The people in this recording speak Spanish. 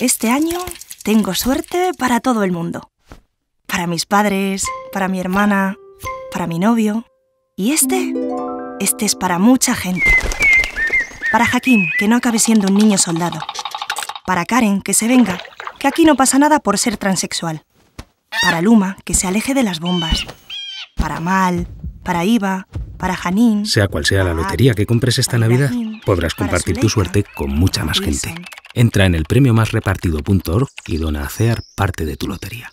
Este año tengo suerte para todo el mundo. Para mis padres, para mi hermana, para mi novio. Y este, este es para mucha gente. Para Jaquín, que no acabe siendo un niño soldado. Para Karen, que se venga, que aquí no pasa nada por ser transexual. Para Luma, que se aleje de las bombas. Para Mal, para Iva, para Janín. Sea cual sea la lotería que compres esta Navidad, podrás compartir tu suerte con mucha más gente. Entra en el premio más repartido.org y dona a CEAR parte de tu lotería.